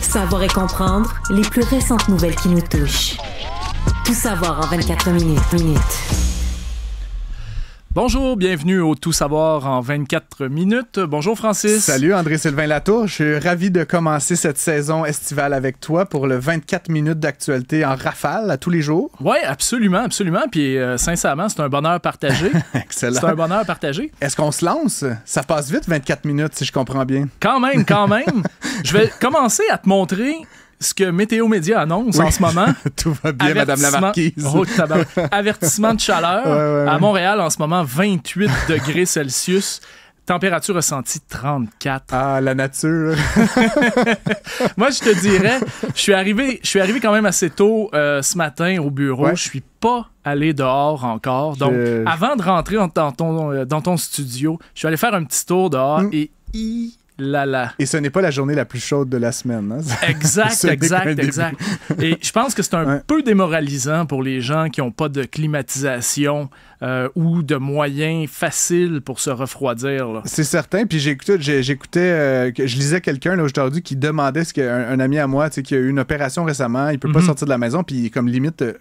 Savoir et comprendre les plus récentes nouvelles qui nous touchent. Tout savoir en 24 minutes. minutes. Bonjour, bienvenue au Tout savoir en 24 minutes. Bonjour Francis. Salut André-Sylvain Latour. Je suis ravi de commencer cette saison estivale avec toi pour le 24 minutes d'actualité en rafale à tous les jours. Oui, absolument, absolument. Puis euh, sincèrement, c'est un bonheur partagé. Excellent. C'est un bonheur partagé. Est-ce qu'on se lance? Ça passe vite 24 minutes si je comprends bien. Quand même, quand même. je vais commencer à te montrer ce que Météo Média annonce en ce moment. Tout va bien, Madame la Marquise. Oh, Avertissement de chaleur. À Montréal, en ce moment, 28 degrés Celsius. Température ressentie 34. Ah, la nature. Moi, je te dirais, je suis arrivé, je suis arrivé quand même assez tôt euh, ce matin au bureau. Je suis pas allé dehors encore. Donc, avant de rentrer dans ton, euh, dans ton studio, je suis allé faire un petit tour dehors mm. et et ce n'est pas la journée la plus chaude de la semaine. Hein? Exact, exact, exact. Et je pense que c'est un peu démoralisant pour les gens qui n'ont pas de climatisation euh, ou de moyens faciles pour se refroidir. C'est certain. Puis j'écoutais, j'écoutais, euh, je lisais quelqu'un aujourd'hui qui demandait ce qu'un ami à moi, qui a eu une opération récemment, il peut pas mhm. sortir de la maison, puis comme limite euh,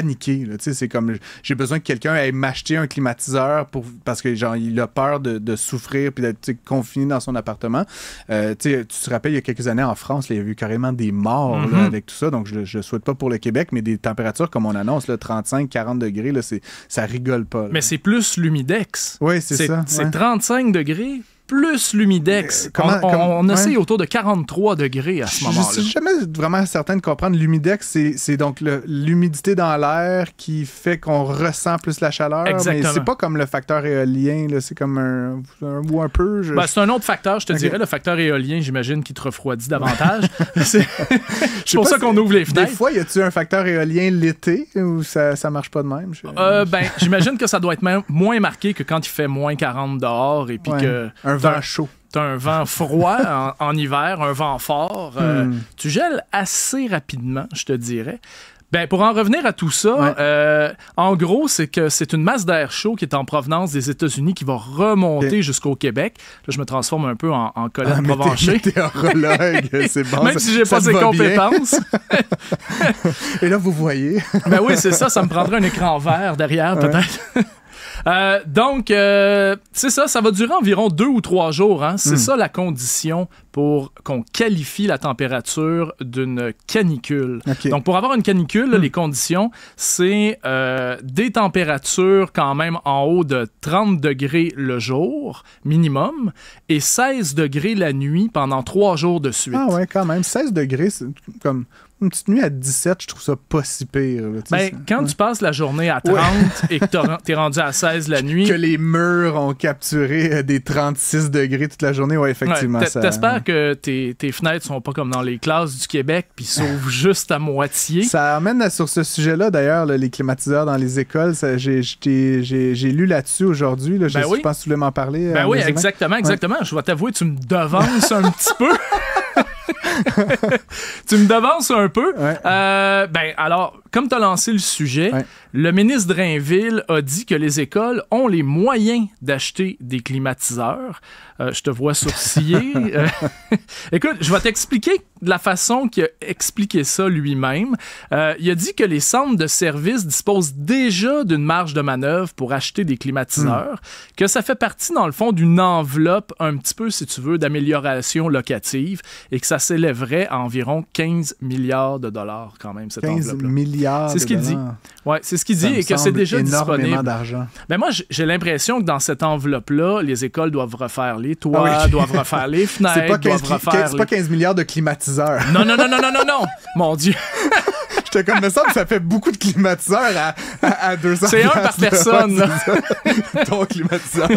paniqué. C'est comme j'ai besoin que quelqu'un aille m'acheter un climatiseur pour, parce que genre, il a peur de, souffrir puis d'être confiné dans son appartement. Euh, tu te rappelles, il y a quelques années en France, il y a eu carrément des morts mm-hmm. avec tout ça. Donc, je ne souhaite pas pour le Québec, mais des températures comme on annonce, 35-40 degrés, là, ça rigole pas. Mais c'est plus l'humidex. Oui, c'est ça. C'est 35 degrés plus l'humidex. Euh, on, essaie essaye autour de 43 degrés à ce moment-là. Je suis jamais vraiment certain de comprendre. L'humidex, c'est donc l'humidité dans l'air qui fait qu'on ressent plus la chaleur. Mais c'est pas comme le facteur éolien, c'est comme un, ou un peu. Ben, c'est un autre facteur, je te dirais. Le facteur éolien, j'imagine, qu'il te refroidit davantage. c'est pour ça qu'on ouvre les fenêtres. Des fois, y a-tu un facteur éolien l'été ou ça, marche pas de même? Euh, ben, j'imagine que ça doit être moins marqué que quand il fait moins 40 dehors et puis que un vent chaud. T'as un vent froid en, hiver, un vent fort. Euh, hmm. tu gèles assez rapidement, je te dirais. Ben, pour en revenir à tout ça, euh, en gros, c'est que c'est une masse d'air chaud qui est en provenance des États-Unis qui va remonter jusqu'au Québec. Là, je me transforme un peu en, en Colin ah, c'est Même si j'ai pas ces compétences. Et là, vous voyez. ben oui, c'est ça. Ça me prendrait un écran vert derrière, peut-être. Euh, donc, euh, c'est ça, ça va durer environ deux ou trois jours. Hein. C'est hmm. ça la condition pour qu'on qualifie la température d'une canicule. Donc, pour avoir une canicule, hmm. les conditions, c'est euh, des températures quand même en haut de 30 degrés le jour minimum et 16 degrés la nuit pendant trois jours de suite. Ah ouais, quand même. 16 degrés, c'est comme une petite nuit à 17, je trouve ça pas si pire. Mais ben, quand tu passes la journée à 30 et que t'es rendu à 16 la nuit. Que les murs ont capturé euh, des 36 degrés toute la journée, ouais, effectivement. Ouais, T'espères que tes, tes, fenêtres sont pas comme dans les classes du Québec, puis s'ouvrent juste à moitié. Ça amène sur ce sujet-là, d'ailleurs, les climatiseurs dans les écoles. J'ai lu là-dessus aujourd'hui. Là, je pense que tu voulais m'en parler. Ben oui, exactement, exactement. Je dois t'avouer, tu me devances un petit peu tu me devances un peu. Euh, ben alors, comme tu as lancé le sujet, le ministre Drainville a dit que les écoles ont les moyens d'acheter des climatiseurs. Euh, je te vois sourciller. Euh, écoute, je vais t'expliquer de la façon qu'il a expliqué ça lui-même. il a dit que les centres de services disposent déjà d'une marge de manœuvre pour acheter des climatiseurs, hmm. que ça fait partie, dans le fond, d'une enveloppe, un petit peu, si tu veux, d'amélioration locative et que ça ça s'élèverait à environ 15 milliards de dollars quand même, cette enveloppe-là. milliards C'est ce qu'il dit. Ouais, c'est ce qu'il dit et que c'est déjà énormément d'argent. Mais ben, moi, j'ai l'impression que dans cette enveloppe-là, les écoles doivent refaire les toits, ah doivent refaire les fenêtres, c'est doivent C'est pas 15 milliards de climatiseurs. Non, non, non, non, non, non, non! Mon Dieu! comme, ça, ça fait beaucoup de climatiseurs à, à, C'est un par personne. climatiseur.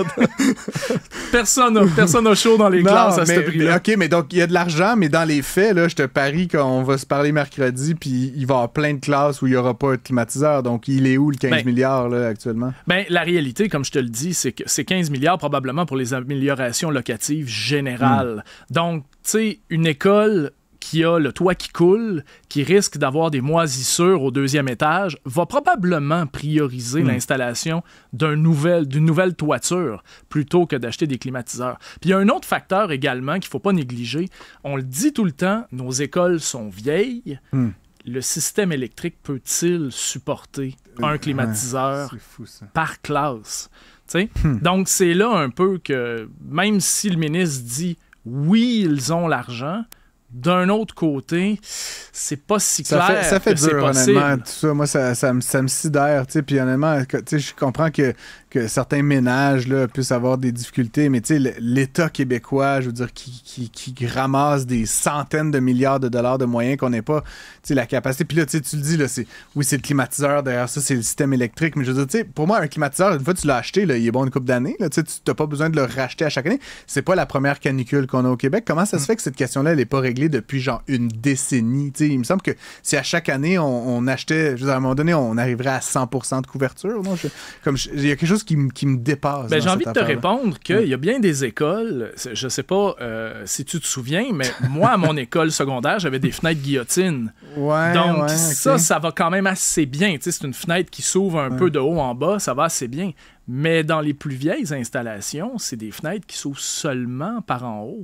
personne, personne chaud dans les classes OK, mais donc, il y a de l'argent, mais dans les faits, là, je te parie qu'on va se parler mercredi, puis il va y avoir plein de classes où il n'y aura pas de climatiseur. Donc, il est où le 15 ben, milliards là, actuellement? Ben, la réalité, comme je te le dis, c'est que c'est 15 milliards probablement pour les améliorations locatives générales. Hmm. Donc, tu sais, une école qui a le toit qui coule, qui risque d'avoir des moisissures au deuxième étage, va probablement prioriser hmm. l'installation d'une nouvel, nouvelle toiture plutôt que d'acheter des climatiseurs. Puis il y a un autre facteur également qu'il ne faut pas négliger. On le dit tout le temps, nos écoles sont vieilles. Hmm. Le système électrique peut-il supporter un climatiseur ah, par classe? Hmm. Donc, c'est là un peu que, même si le ministre dit oui, ils ont l'argent, d'un autre côté, c'est pas si clair. Ça fait, ça dur, honnêtement, tout ça. Moi, ça, me, ça me sidère, tu sais. Puis, honnêtement, tu je comprends que que certains ménages là, puissent avoir des difficultés, mais tu sais, l'État québécois, je veux dire, qui, qui, ramasse des centaines de milliards de dollars de moyens qu'on n'ait pas, tu la capacité. Puis là, tu le dis, là, c'est, oui, c'est le climatiseur, derrière ça, c'est le système électrique, mais je veux dire, tu sais, pour moi, un climatiseur, une fois que tu l'as acheté, là, il est bon une couple d'années, tu n'as pas besoin de le racheter à chaque année. C'est pas la première canicule qu'on a au Québec. Comment ça se mm. fait que cette question-là, elle n'est pas réglée depuis genre une décennie? il me semble que si à chaque année, on, achetait, je veux dire, à un moment donné, on arriverait à 100% de couverture, non? comme il y a quelque chose qui, me dépasse. Ben, j'ai envie de te répondre qu'il y a bien des écoles, je sais pas euh, si tu te souviens, mais moi, à mon école secondaire, j'avais des fenêtres guillotines. Donc, ça, ça va quand même assez bien. C'est une fenêtre qui s'ouvre un peu de haut en bas, ça va assez bien. Mais dans les plus vieilles installations, c'est des fenêtres qui s'ouvrent seulement par en haut.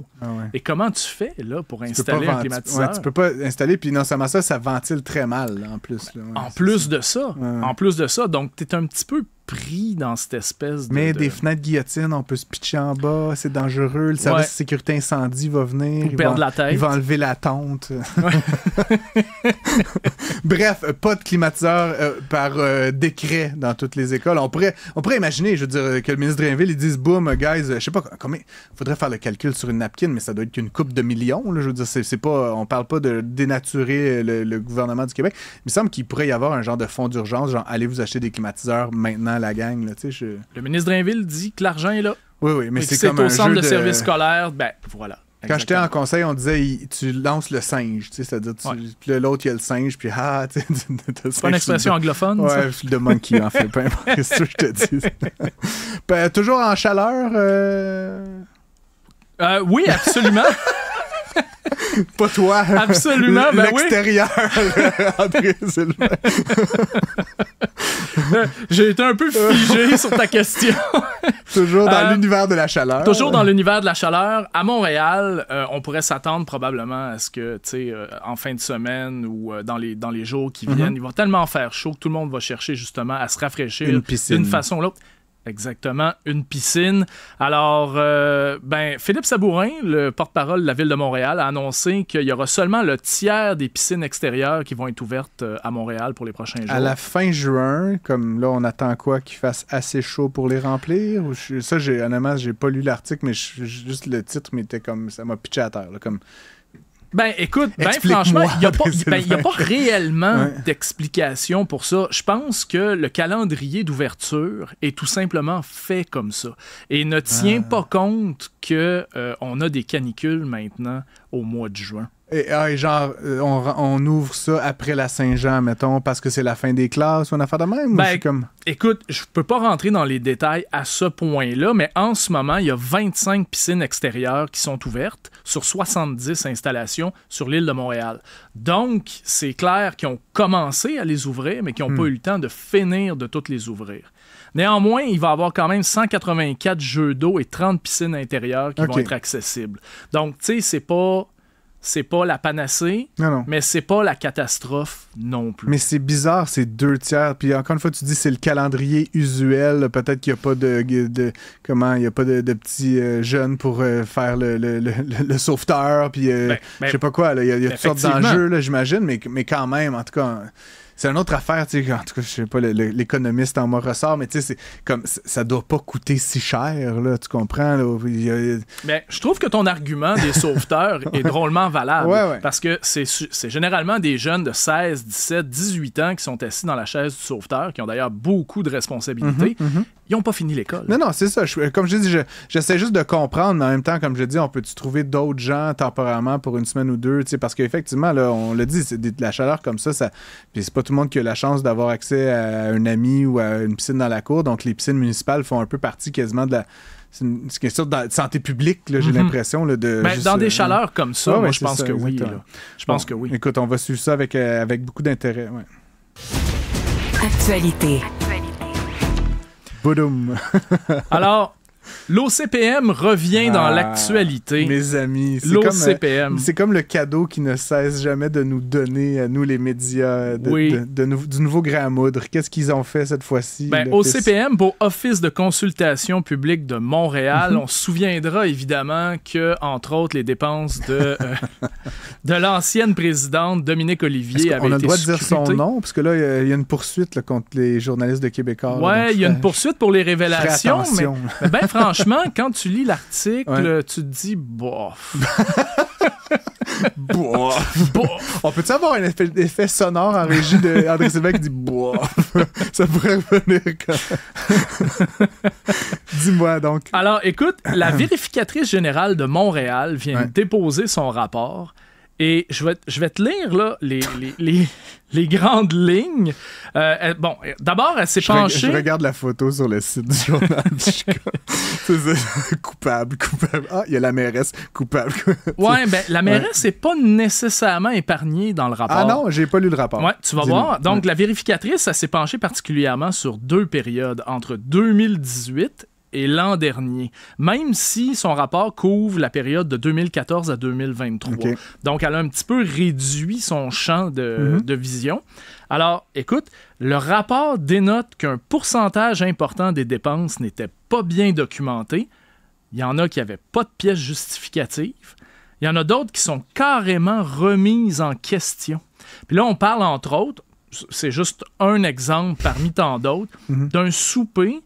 Et ah comment tu fais là pour installer un climatiseur Tu peux pas installer, puis non seulement ça, ça ventile très mal en plus. en plus de ça, en plus de ça, donc tu es un petit peu pris dans cette espèce de. Mais des fenêtres guillotines, on peut se pitcher en bas, c'est dangereux, le service de sécurité incendie va venir. la Il va enlever la tente. Bref, pas de climatiseur euh, par euh, décret dans toutes les écoles. On pourrait, on pourrait imaginer imaginez, je veux dire, euh, que le ministre Drainville, il dise boum, euh, guys, euh, je sais pas combien. faudrait faire le calcul sur une napkin, mais ça doit être une coupe de millions. je veux dire, c'est pas, on parle pas de dénaturer le, gouvernement du Québec. Il me semble qu'il pourrait y avoir un genre de fonds d'urgence, genre allez vous acheter des climatiseurs maintenant, la gang. Là, Le ministre Drainville dit que l'argent est là. Oui, oui, mais c'est comme. C'est au centre de, de service scolaire, ben voilà. Quand j'étais en conseil, on disait tu lances le singe, tu sais, c'est-à-dire, puis l'autre, il y a le singe, puis ah, tu sais, une expression anglophone, Ouais, de monkey, en fait, peu importe ce que je te dis. toujours en chaleur. Euh? Euh, oui, absolument. Pas toi. Absolument, ben L'extérieur, euh, André euh, J'ai été un peu figé sur ta question. Toujours dans euh, l'univers de la chaleur. Toujours dans l'univers de la chaleur. À Montréal, on pourrait s'attendre probablement à ce que, tu sais, en fin de semaine ou dans, les, dans les jours qui mm-hmm. viennent, il va tellement faire chaud que tout le monde va chercher justement à se rafraîchir d'une façon ou l'autre. Exactement, une piscine. Alors, euh, ben, Philippe Sabourin, le porte-parole de la ville de Montréal, a annoncé qu'il y aura seulement le tiers des piscines extérieures qui vont être ouvertes euh, à Montréal pour les prochains jours. À la fin juin, comme là, on attend quoi qu'il fasse assez chaud pour les remplir Ça, j'ai, honnêtement, j'ai pas lu l'article, mais je, juste le titre m'était comme ça m'a pitché à terre. comme ben écoute, ben, franchement, il n'y a, pas ben, réellement d'explication pour ça. Je pense que le calendrier d'ouverture est tout simplement fait comme ça et ne tient ah. pas compte que euh, on a des canicules maintenant au mois de juin. Ah, et, genre, euh, on, ouvre ça après la Saint-Jean, mettons, parce que c'est la fin des classes ou une affaire de même? Ben, comme... Écoute, je peux pas rentrer dans les détails à ce point-là, mais en ce moment, il y a 25 piscines extérieures qui sont ouvertes sur 70 installations sur l'île de Montréal. Donc, c'est clair qu'ils ont commencé à les ouvrir, mais qu'ils n'ont pas hmm. eu le temps de finir de toutes les ouvrir. Néanmoins, il va y avoir quand même 184 jeux d'eau et 30 piscines intérieures qui vont être accessibles. Donc, tu sais, c'est pas c'est pas la panacée, non, non. mais c'est pas la catastrophe non plus. Mais c'est bizarre, c'est deux tiers. Puis encore une fois, tu dis c'est le calendrier usuel. Peut-être qu'il n'y a pas de, de comment, il y a pas de, petits euh, jeunes pour euh, faire le, le, le, sauveteur. Puis euh, ben, ben, je sais pas quoi. il y a, toutes sortes d'enjeux, j'imagine, mais, mais quand même, en tout cas c'est une autre affaire, tu sais, en tout cas, je sais pas, l'économiste en moi ressort, mais tu sais, comme ça doit pas coûter si cher, là, tu comprends? Mais je trouve que ton argument des sauveteurs est drôlement valable. Parce que c'est généralement des jeunes de 16, 17, 18 ans qui sont assis dans la chaise du sauveteur, qui ont d'ailleurs beaucoup de responsabilités. Mm-hmm, mm-hmm ils n'ont pas fini l'école. Non, non, c'est ça. comme je dis, j'essaie juste de comprendre, en même temps, comme je dis, on peut-tu trouver d'autres gens temporairement pour une semaine ou deux, parce qu'effectivement, on le dit, c'est de la chaleur comme ça, ça c'est pas tout le monde qui a la chance d'avoir accès à un ami ou à une piscine dans la cour, donc les piscines municipales font un peu partie quasiment de la c'est une question de santé publique, j'ai mhm. l'impression. de ben, dans des euh, chaleurs comme ça, je pense que oui. Je pense que oui. Écoute, on va suivre ça avec, euh, avec beaucoup d'intérêt. Actualité. Boudoum Alors, L'OCPM revient dans ah, l'actualité. Mes amis, c'est comme, euh, c'est comme le cadeau qui ne cesse jamais de nous donner à euh, nous les médias euh, de, du nouveau grand moudre. Qu'est-ce qu'ils ont fait cette fois-ci ben, OCPM pour Office de consultation publique de Montréal. Mhm. on se souviendra évidemment que entre autres les dépenses de de l'ancienne présidente Dominique Olivier avaient On a le droit de dire son nom parce que là il y, a une poursuite contre les journalistes de Québécois. Oui, il y a une poursuite pour les révélations. Mais, franchement, quand tu lis l'article, tu te dis bof. bof. On peut-tu avoir un effet, sonore en régie de André Sylvain qui dit bof? Ça pourrait venir. quand. Dis-moi donc. Alors écoute, la vérificatrice générale de Montréal vient déposer son rapport. Et je vais, je vais te lire là, les, les, grandes lignes. Euh, bon, d'abord, elle s'est penchée. je regarde la photo sur le site du journal coupable, coupable. Ah, il y a la mairesse, coupable. ouais, ben la mairesse n'est pas nécessairement épargnée dans le rapport. Ah non, j'ai pas lu le rapport. Ouais, tu vas voir. Donc, la vérificatrice, elle s'est penchée particulièrement sur deux périodes, entre 2018 et l'an dernier, même si son rapport couvre la période de 2014 à 2023. Donc, elle a un petit peu réduit son champ mhm. de, vision. Alors, écoute, le rapport dénote qu'un pourcentage important des dépenses n'était pas bien documenté. Il y en a qui n'avaient pas de pièces justificatives. Il y en a d'autres qui sont carrément remises en question. Puis là, on parle entre autres, c'est juste un exemple parmi tant d'autres, mhm. d'un souper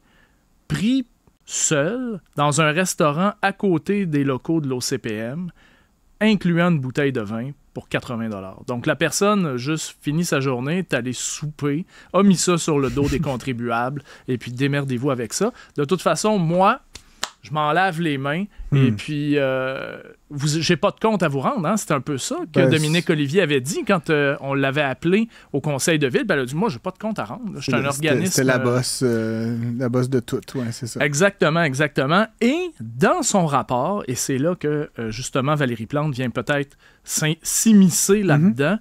pris seul dans un restaurant à côté des locaux de l'OCPM, incluant une bouteille de vin pour 80 dollars. Donc la personne juste finit sa journée, est allée souper, a mis ça sur le dos des contribuables et puis démerdez-vous avec ça. De toute façon, moi, je m'en lave les mains et hmm. puis euh, j'ai pas de compte à vous rendre. Hein. C'est un peu ça que ben, Dominique Olivier avait dit quand euh, on l'avait appelé au conseil de ville. Ben, elle a dit Moi, j'ai pas de compte à rendre. Je suis un organisme. C'est la euh, bosse, euh, la bosse de tout. c'est ça. Exactement, exactement. Et dans son rapport, et c'est là que justement Valérie Plante vient peut-être s'immiscer mm-hmm. là-dedans.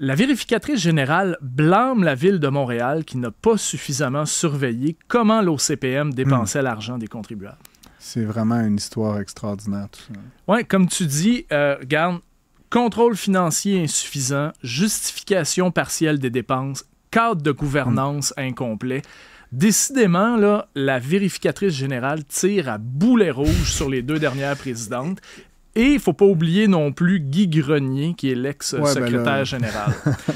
La vérificatrice générale blâme la ville de Montréal qui n'a pas suffisamment surveillé comment l'OCPM dépensait mm. l'argent des contribuables. C'est vraiment une histoire extraordinaire, tout ça. Oui, comme tu dis, euh, regarde, contrôle financier insuffisant, justification partielle des dépenses, cadre de gouvernance incomplet. Décidément, là, la vérificatrice générale tire à boulet rouge sur les deux dernières présidentes. Et il faut pas oublier non plus Guy Grenier, qui est l'ex-secrétaire ben général.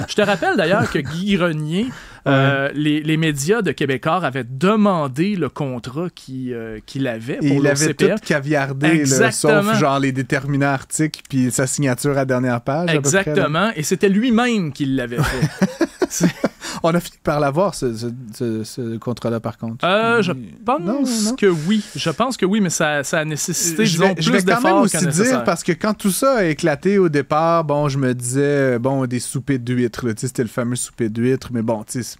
Je te rappelle d'ailleurs que Guy Grenier, euh, les, les, médias de Québécois avaient demandé le contrat euh, qu'il avait pour Et Il avait e. tout caviardé, sauf genre les déterminants articles puis sa signature à dernière page. Exactement. Et c'était lui-même qui l'avait fait. on a fini par l'avoir, ce, ce, contrat-là, par contre. Euh, je pense que oui. Je pense que oui, mais ça, a nécessité je je vais quand dire, parce que quand tout ça a éclaté au départ, bon, je me disais, euh, bon, des soupers d'huîtres. C'était le fameux souper d'huîtres, mais bon, tu sais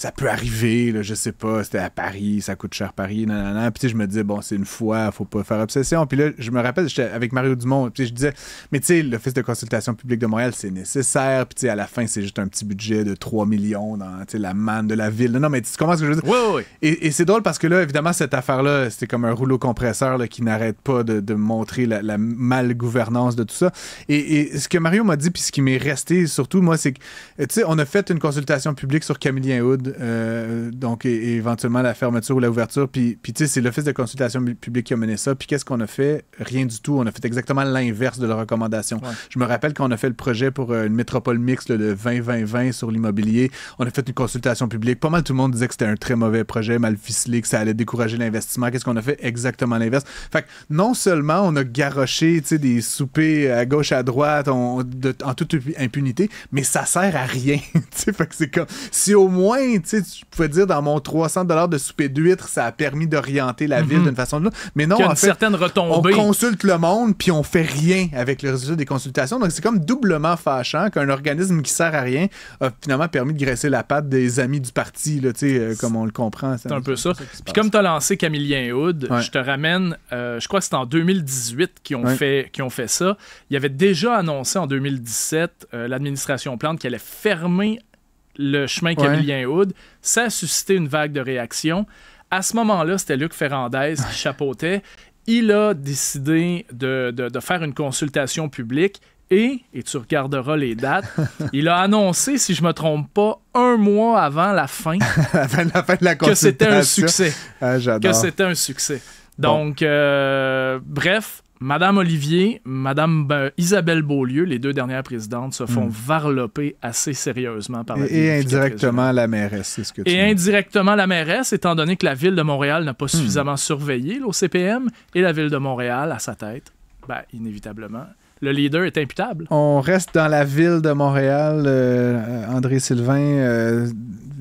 ça peut arriver, je sais pas, c'était à Paris, ça coûte cher Paris, nanana. Puis je me disais, bon, c'est une fois, faut pas faire obsession. Puis là, je me rappelle, j'étais avec Mario Dumont, puis je disais, mais tu sais, l'Office de consultation publique de Montréal, c'est nécessaire. Puis tu sais, à la fin, c'est juste un petit budget de 3 millions dans la manne de la ville. Non, non mais tu commences. ce que je veux dire? Et, c'est drôle parce que là, évidemment, cette affaire-là, c'était comme un rouleau compresseur qui n'arrête pas de, montrer la, la mal-gouvernance de tout ça. Et, ce que Mario m'a dit, puis ce qui m'est resté surtout, moi, c'est que, tu sais, on a fait une consultation publique sur Camille Hood euh, donc et, éventuellement la fermeture ou l'ouverture Puis, puis tu sais, c'est l'Office de consultation publique qui a mené ça. Puis qu'est-ce qu'on a fait? Rien du tout. On a fait exactement l'inverse de la recommandation. Je me rappelle qu'on a fait le projet pour euh, une métropole mixte de 20-20-20 sur l'immobilier. On a fait une consultation publique. Pas mal tout le monde disait que c'était un très mauvais projet, mal ficelé, que ça allait décourager l'investissement. Qu'est-ce qu'on a fait? Exactement l'inverse. Fait que non seulement on a garoché des soupers à gauche, à droite, en toute impunité, mais ça sert à rien. fait que c'est comme si au moins tu pouvais dire dans mon 300 de souper d'huître ça a permis d'orienter la ville mhm. d'une façon ou d'une autre. Mais non, en fait, on consulte le monde, puis on fait rien avec le résultat des consultations. Donc, c'est comme doublement fâchant qu'un organisme qui sert à rien a finalement permis de graisser la patte des amis du parti, euh, comme on le comprend. C'est un peu ça. puis comme tu as lancé Camillien Hood, je te ramène, euh, je crois que c'est en 2018 qu'ils ont, fait, ont fait ça. Il y avait déjà annoncé en 2017 euh, l'administration Plante qu'elle allait fermer le chemin Camillien Hood, ça a suscité une vague de réactions. À ce moment-là, c'était Luc Ferrandez qui chapeautait. Il a décidé de, faire une consultation publique et, et tu regarderas les dates, il a annoncé, si je me trompe pas, un mois avant la fin, la de la que c'était un succès. Ah, que c'était un succès. Donc, euh, bref, Madame Olivier, Madame ben, Isabelle Beaulieu, les deux dernières présidentes, se font hmm. varloper assez sérieusement par la Et, indirectement la mairesse, c'est ce que tu Et indirectement la mairesse, étant donné que la ville de Montréal n'a pas hmm. suffisamment surveillé l'OCPM et la ville de Montréal, à sa tête, ben, inévitablement, le leader est imputable. On reste dans la ville de Montréal. Euh, André Sylvain, euh,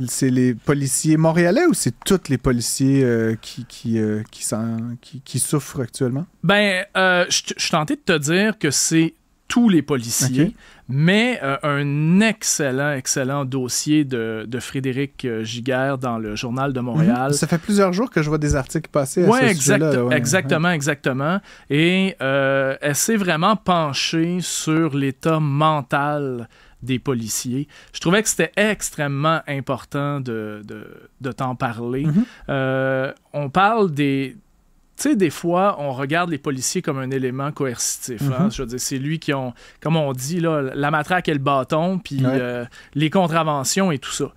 c'est les policiers montréalais ou c'est tous les policiers euh, qui, qui, souffrent actuellement? Ben, je suis tenté de te dire que c'est tous les policiers, mais euh, un excellent, excellent dossier de, Frédéric euh, Giguère dans le Journal de mhm. Montréal. Ça fait plusieurs jours que je vois des articles passer à ce ouais, exactement, exactement. Et euh, elle s'est vraiment penchée sur l'état mental des policiers. Je trouvais que c'était extrêmement important de, de, de t'en parler. Mhm. on parle des tu sais, des fois, on regarde les policiers comme un élément coercitif. Hein. Mhm. Je veux dire, c'est lui qui ont, comme on dit, la matraque et le bâton, puis euh, les contraventions et tout ça.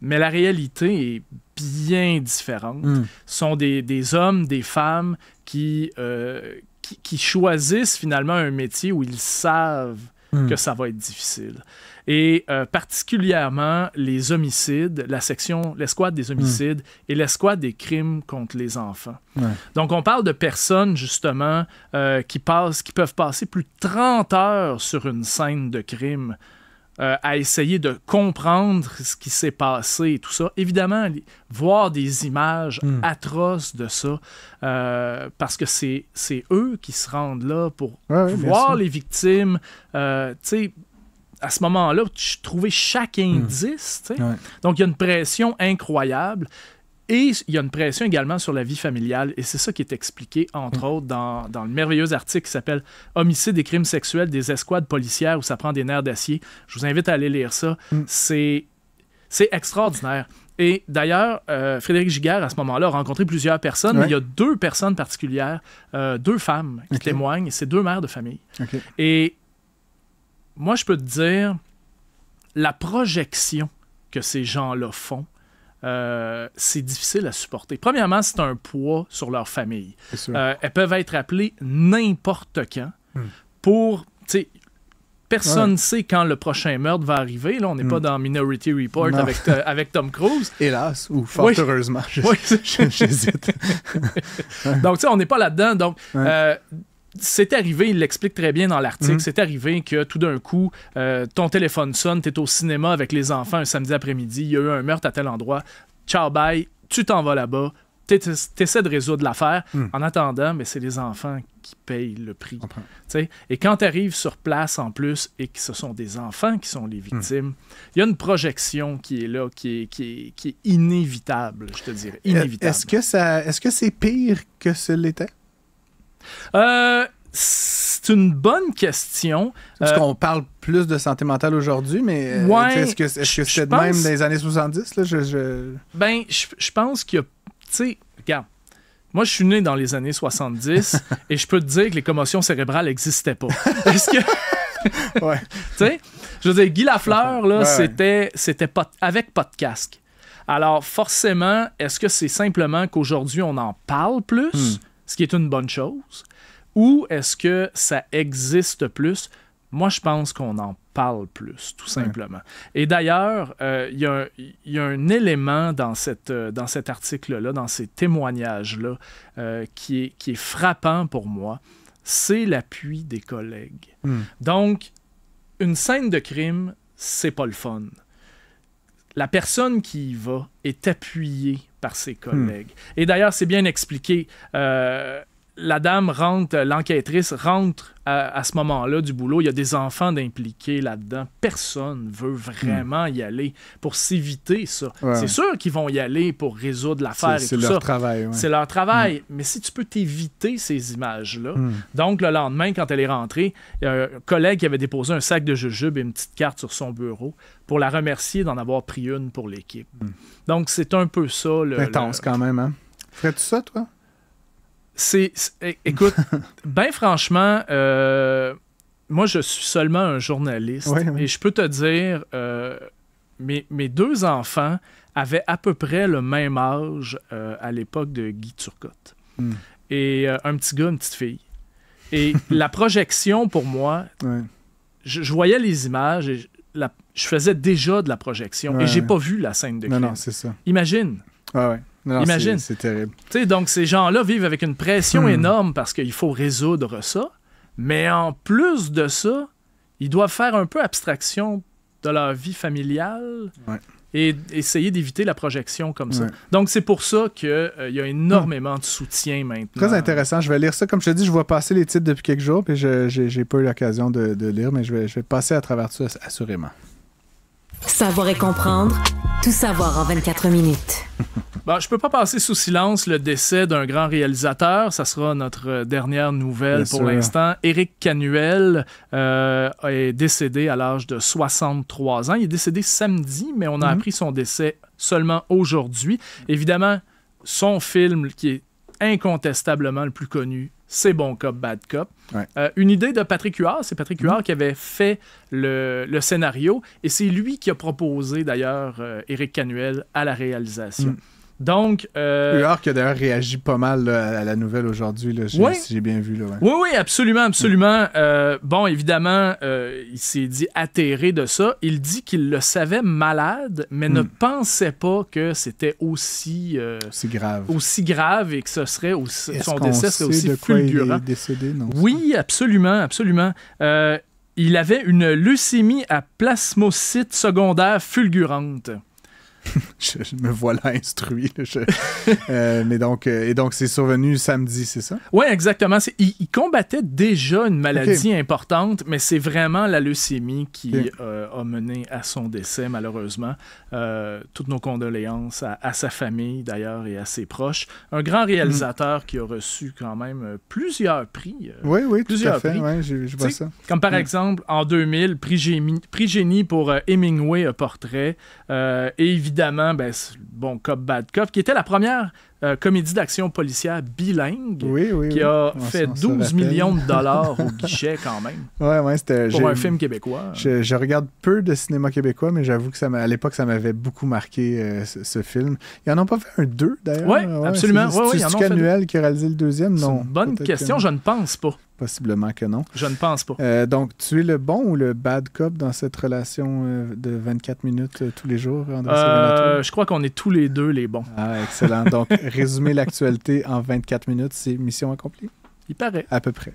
Mais la réalité est bien différente. Hmm. Ce sont des, hommes, des femmes euh, qui, qui, choisissent finalement un métier où ils savent Hmm. que ça va être difficile. Et euh, particulièrement les homicides, la section, l'escouade des hmm. homicides et l'escouade des crimes contre les enfants. Donc, on parle de personnes, justement, euh, qui, passent, qui peuvent passer plus de 30 heures sur une scène de crime euh, à essayer de comprendre ce qui s'est passé et tout ça. Évidemment, voir des images hmm. atroces de ça, euh, parce que c'est eux qui se rendent là pour voir les victimes. Euh, à ce moment-là, tu trouvais chaque hmm. indice. Donc, il y a une pression incroyable. Et il y a une pression également sur la vie familiale, et c'est ça qui est expliqué, entre mm. autres, dans, le merveilleux article qui s'appelle Homicide et crimes sexuels des escouades policières où ça prend des nerfs d'acier. Je vous invite à aller lire ça. Mm. C'est extraordinaire. Et d'ailleurs, euh, Frédéric Giguère, à ce moment-là, a rencontré plusieurs personnes. Mais il y a deux personnes particulières, euh, deux femmes qui témoignent. C'est deux mères de famille. Et moi, je peux te dire, la projection que ces gens-là font euh, c'est difficile à supporter. Premièrement, c'est un poids sur leur famille. Euh, elles peuvent être appelées n'importe quand hmm. pour. Personne ne sait quand le prochain meurtre va arriver. Là, on n'est pas hmm. dans Minority Report avec, euh, avec, Tom Cruise. Hélas, ou fort heureusement, j'hésite. Donc, tu sais, on n'est pas là-dedans. Donc, c'est arrivé, il l'explique très bien dans l'article, mm. c'est arrivé que tout d'un coup, euh, ton téléphone sonne, t'es au cinéma avec les enfants un samedi après-midi, il y a eu un meurtre à tel endroit, ciao bye, tu t'en vas là-bas, t'essaies de résoudre l'affaire. Mm. En attendant, mais c'est les enfants qui payent le prix. Et quand tu arrives sur place en plus et que ce sont des enfants qui sont les mm. victimes, il y a une projection qui est là, qui est, qui est, qui est inévitable, je te dirais. Euh, inévitable. ce que, ça, est-ce que c'est pire que ce l'était? Euh, c'est une bonne question. Est-ce euh, qu'on parle plus de santé mentale aujourd'hui, mais euh, est-ce que c'est c'était même dans les années 70? Je, Ben, je, pense que Tu sais, regarde. Moi, je suis né dans les années 70 et je peux te dire que les commotions cérébrales n'existaient pas. est je veux dire, Guy Lafleur, là, c'était, avec pas Alors, forcément, est-ce que c'est simplement qu'aujourd'hui, on en parle plus? Hmm ce qui est une bonne chose, ou est-ce que ça existe plus? Moi, je pense qu'on en parle plus, tout simplement. Et d'ailleurs, euh, il y, a un élément dans, euh, cet article-là, dans ces témoignages-là, euh, qui, est, qui frappant pour moi, c'est l'appui des collègues. Hmm. Donc, une scène de crime, c'est pas le fun. La personne qui y va est appuyée par ses hmm. collègues. Et d'ailleurs, c'est bien expliqué. Euh, la dame rentre, l'enquêtrice rentre à, ce moment-là du boulot. Il y a des enfants d'impliqués là-dedans. Personne veut vraiment y aller pour s'éviter ça. C'est sûr qu'ils vont y aller pour résoudre l'affaire et tout ça. C'est leur travail. C'est leur travail. Mais si tu peux t'éviter ces images-là, mm. donc le lendemain, quand elle est rentrée, il y a un collègue qui avait déposé un sac de jujube et une petite carte sur son bureau pour la remercier d'en avoir pris une pour l'équipe. Mm. Donc c'est un peu ça. intense quand même. Hein. Ferais-tu ça, toi? C'est, écoute, bien franchement, euh, moi je suis seulement un journaliste et je peux te dire, euh, mes, deux enfants avaient à peu près le même âge euh, à l'époque de Guy Turcotte. Hmm. Et un petit gars, une petite fille. Et la projection pour moi, je, voyais les images et je, faisais déjà de la projection et j'ai pas vu la scène de crime. Non, non, c'est ça. Imagine. Ah Imagine. C'est terrible. donc, ces gens-là vivent avec une pression hmm. énorme parce qu'il faut résoudre ça. Mais en plus de ça, ils doivent faire un peu abstraction de leur vie familiale et essayer d'éviter la projection comme ça. Donc, c'est pour ça qu'il euh, y a énormément de soutien maintenant. Très intéressant. Je vais lire ça. Comme je te dis, je vois passer les titres depuis quelques jours, et je n'ai pas eu l'occasion de, lire, mais je vais, je vais passer à travers ça assurément. Savoir et comprendre, tout savoir en 24 minutes. Je je peux pas passer sous silence le décès d'un grand réalisateur. Ça sera notre euh, dernière nouvelle pour l'instant. Éric Canuel euh, est décédé à l'âge de 63 ans. Il est décédé samedi, mais on a mhm. appris son décès seulement aujourd'hui. Évidemment, son film qui est incontestablement le plus connu, c'est Bon Cop, Bad Cop. Euh, une idée de Patrick Huard, c'est Patrick Huard mhm. qui avait fait le, scénario et c'est lui qui a proposé d'ailleurs Éric Canuel à la réalisation. Mm. Donc. Euh... qui a d'ailleurs réagi pas mal à la nouvelle aujourd'hui, si j'ai bien vu. Oui, oui, absolument, absolument. Euh, bon, évidemment, euh, il s'est dit atterré de ça. Il dit qu'il le savait malade, mais ne hmm. pensait pas que c'était aussi, aussi, euh, grave. aussi grave et que ce serait aussi, son décès serait aussi fulgurant. il est décédé, oui, absolument, absolument. il avait une leucémie à plasmocytes secondaire fulgurante. je, me vois Là, instruit, euh, mais donc, euh, et donc, c'est survenu samedi, c'est ça? Oui, exactement. Il, il, combattait déjà une maladie importante, mais c'est vraiment la leucémie qui euh, a mené à son décès, malheureusement. toutes nos condoléances à, sa famille, d'ailleurs, et à ses proches. Un grand mm. réalisateur qui a reçu quand même plusieurs prix. oui, oui, plusieurs Prix. Ouais, je, vois ça. Comme par mm. exemple, en 2000, prix Génie, prix Génie pour Hemingway, un portrait. et évidemment, ben, bon, Cop Bad Cop, qui était la première euh, comédie d'action policière bilingue, qui a fait 12 millions de dollars au guichet quand même. Ouais, ouais, c'était, pour un film québécois. Je, regarde peu de cinéma québécois, mais j'avoue que ça à l'époque, ça m'avait beaucoup marqué euh, ce, film. Ils en ont pas fait un deux, d'ailleurs. Oui, ouais, absolument. C'est, ouais, ouais, qui a réalisé le deuxième, non. une bonne question, je ne pense pas. Possiblement que non. Je ne pense pas. Euh, donc, tu es le bon ou le bad cop dans cette relation euh, de 24 minutes euh, tous les jours, André Je crois qu'on est tous les deux les bons. Ah, excellent. Donc, résumer l'actualité en 24 minutes, c'est mission accomplie? Il paraît. À peu près.